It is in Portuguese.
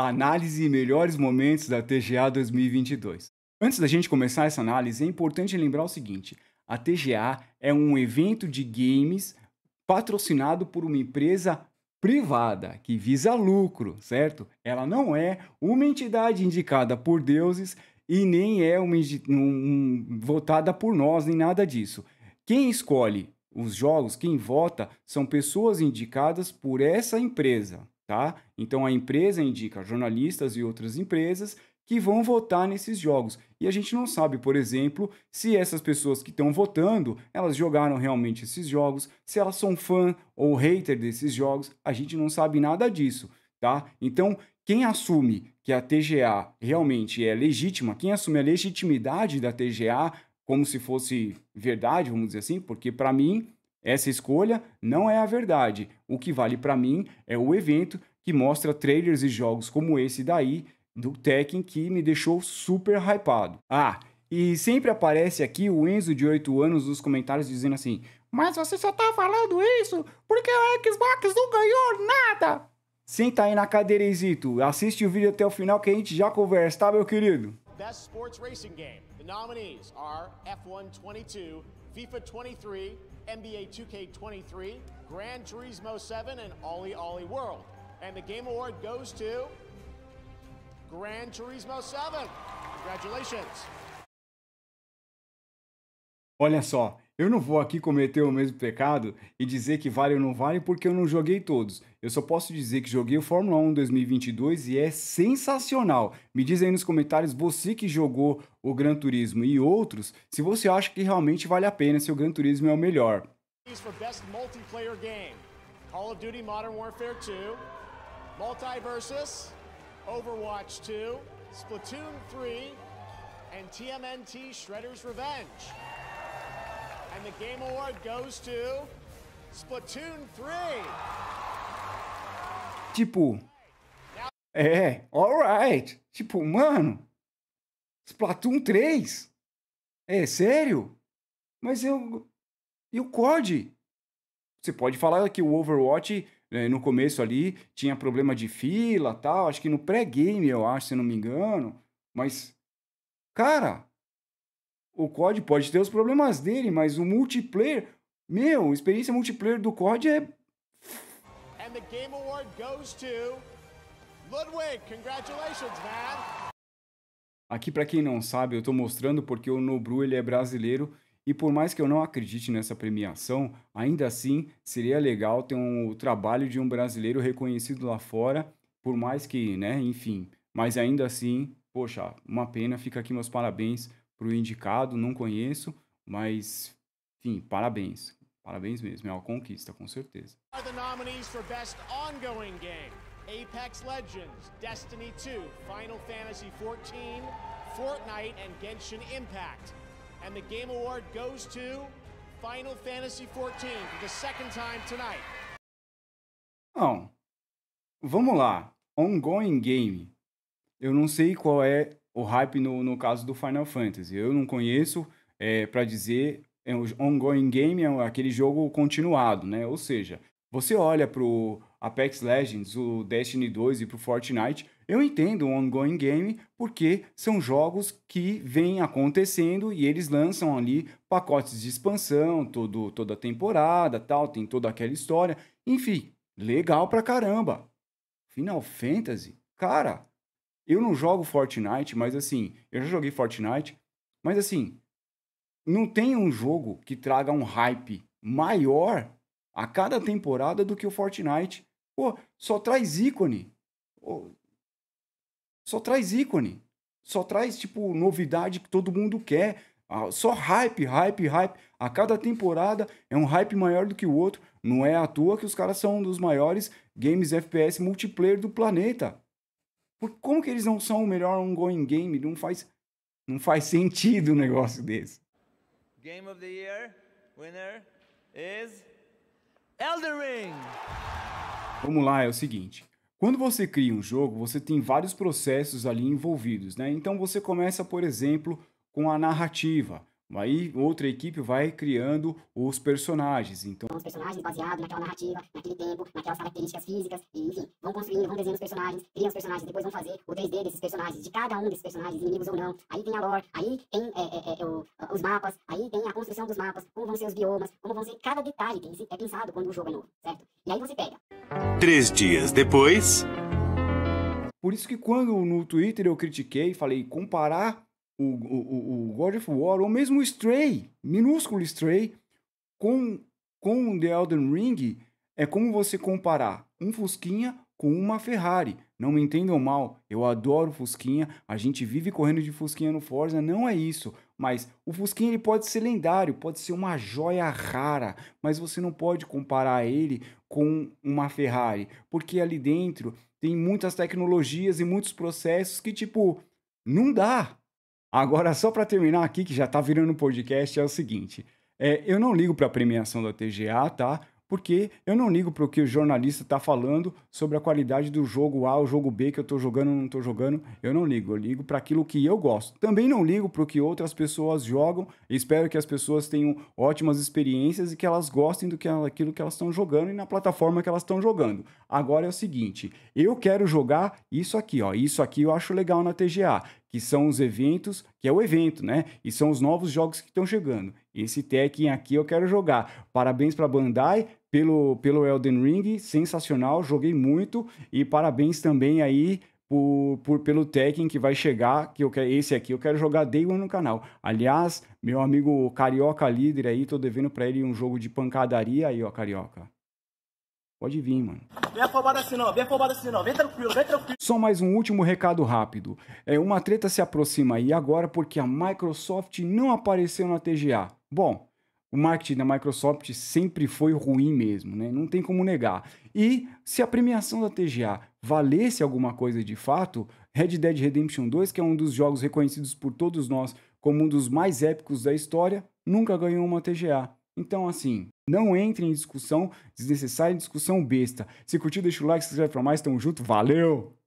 Análise e melhores momentos da TGA 2022. Antes da gente começar essa análise, é importante lembrar o seguinte: a TGA é um evento de games patrocinado por uma empresa privada que visa lucro, certo? Ela não é uma entidade indicada por deuses e nem é uma um, votada por nós, nem nada disso. Quem escolhe os jogos, quem vota, são pessoas indicadas por essa empresa, Tá? Então a empresa indica jornalistas e outras empresas que vão votar nesses jogos. E a gente não sabe, por exemplo, se essas pessoas que estão votando, elas jogaram realmente esses jogos, se elas são fã ou hater desses jogos, a gente não sabe nada disso, tá? Então, quem assume que a TGA realmente é legítima, quem assume a legitimidade da TGA como se fosse verdade, vamos dizer assim, porque para mim essa escolha não é a verdade. O que vale para mim é o evento que mostra trailers e jogos como esse daí do Tekken que me deixou super hypado. Ah, e sempre aparece aqui o Enzo de 8 anos nos comentários dizendo assim: "Mas você só tá falando isso porque o Xbox não ganhou nada". Senta aí na cadeira, Exito. Assiste o vídeo até o final que a gente já conversa, tá, meu querido? Best sports racing game. nominees are F1 22, FIFA 23, NBA 2K23, Gran Turismo 7, and Ollie Ollie World. And the Game Award goes to Gran Turismo 7. Congratulations. Olha só, Eu não vou aqui cometer o mesmo pecado e dizer que vale ou não vale porque eu não joguei todos. Eu só posso dizer que joguei o Fórmula 1 2022 e é sensacional. Me diz aí nos comentários, você que jogou o Gran Turismo e outros, se você acha que realmente vale a pena, se o Gran Turismo é o melhor. Call of Duty Modern Warfare 2, Multiversus, Overwatch 2, Splatoon 3, and TMNT Shredder's Revenge. And the game award goes to Splatoon 3. Tipo, é, alright. Tipo, mano, Splatoon 3? É sério? Mas eu. E o COD? Você pode falar que o Overwatch né, no começo ali tinha problema de fila tal. Acho que no pré-game, eu acho, se não me engano. Mas, cara, o COD pode ter os problemas dele, mas o multiplayer, meu, experiência multiplayer do COD é. And the Game Award goes to Ludwig. Congratulations, man. Aqui para quem não sabe, eu tô mostrando porque o Nobru ele é brasileiro e por mais que eu não acredite nessa premiação, ainda assim seria legal ter um o trabalho de um brasileiro reconhecido lá fora, por mais que, né, enfim, mas ainda assim, poxa, uma pena, fica aqui meus parabéns para o indicado, não conheço, mas, enfim, parabéns. Parabéns mesmo, é uma conquista, com certeza. The nominees for best ongoing game: Apex Legends, Destiny 2, Final Fantasy 14, Fortnite and Genshin Impact. And the game award goes to Final Fantasy 14 for the second time tonight. Não. Vamos lá. Ongoing game. Eu não sei qual é o hype no, no caso do Final Fantasy. Eu não conheço é, para dizer é um ongoing game é aquele jogo continuado, né? Ou seja, você olha pro Apex Legends, o Destiny 2 e pro Fortnite, eu entendo o ongoing game porque são jogos que vêm acontecendo e eles lançam ali pacotes de expansão, todo, toda temporada, tal, tem toda aquela história. Enfim, legal pra caramba. Final Fantasy, cara, eu não jogo Fortnite, mas assim, eu já joguei Fortnite, mas assim, não tem um jogo que traga um hype maior a cada temporada do que o Fortnite. Pô, só traz ícone. Pô, só traz ícone. Só traz, tipo, novidade que todo mundo quer. Ah, só hype, hype, hype. A cada temporada é um hype maior do que o outro. Não é à toa que os caras são um dos maiores games FPS multiplayer do planeta. Por, como que eles não são o melhor ongoing game? Não faz, não faz sentido um negócio desse. Game of the Year winner is Elden Ring. Vamos lá, é o seguinte. Quando você cria um jogo, você tem vários processos ali envolvidos, né? Então você começa, por exemplo, com a narrativa. Aí outra equipe vai criando os personagens. Então, então, os personagens baseados naquela narrativa, naquele tempo, naquelas características físicas, e, enfim, vão construindo, vão desenhando os personagens, criam os personagens, depois vão fazer o 3D desses personagens, de cada um desses personagens, inimigos ou não. Aí tem a lore, aí tem é, é, é, é o, os mapas, aí tem a construção dos mapas, como vão ser os biomas, como vão ser cada detalhe que é pensado quando o jogo é novo, certo? E aí você pega. Três dias depois. Por isso que quando no Twitter eu critiquei, falei comparar o, o, o God of War, ou mesmo o Stray, minúsculo Stray, com, com The Elden Ring, é como você comparar um Fusquinha com uma Ferrari. Não me entendam mal, eu adoro Fusquinha, a gente vive correndo de Fusquinha no Forza, não é isso. Mas o Fusquinha ele pode ser lendário, pode ser uma joia rara, mas você não pode comparar ele com uma Ferrari, porque ali dentro tem muitas tecnologias e muitos processos que, tipo, não dá. Agora, só para terminar aqui, que já está virando um podcast, é o seguinte: é, eu não ligo para a premiação da TGA, tá? Porque eu não ligo para o que o jornalista está falando sobre a qualidade do jogo A, o jogo B que eu estou jogando ou não estou jogando. Eu não ligo, eu ligo para aquilo que eu gosto. Também não ligo para o que outras pessoas jogam. Espero que as pessoas tenham ótimas experiências e que elas gostem do que aquilo que elas estão jogando e na plataforma que elas estão jogando. Agora é o seguinte, eu quero jogar isso aqui, ó. Isso aqui eu acho legal na TGA que são os eventos, que é o evento, né? E são os novos jogos que estão chegando. Esse Tekken aqui eu quero jogar. Parabéns para Bandai pelo, pelo Elden Ring, sensacional, joguei muito. E parabéns também aí por, por, pelo Tekken que vai chegar, que eu quero, esse aqui eu quero jogar Day One no canal. Aliás, meu amigo Carioca Líder aí, tô devendo para ele um jogo de pancadaria aí, ó, Carioca. Pode vir, mano. Vem afobado assim não, vem afobado assim não, vem tranquilo, vem tranquilo. Só mais um último recado rápido. É, uma treta se aproxima aí agora porque a Microsoft não apareceu na TGA. Bom, o marketing da Microsoft sempre foi ruim mesmo, né? Não tem como negar. E se a premiação da TGA valesse alguma coisa de fato, Red Dead Redemption 2, que é um dos jogos reconhecidos por todos nós como um dos mais épicos da história, nunca ganhou uma TGA. Então, assim, não entre em discussão desnecessária, em discussão besta. Se curtiu, deixa o like, se inscreve pra mais. Tamo junto, valeu!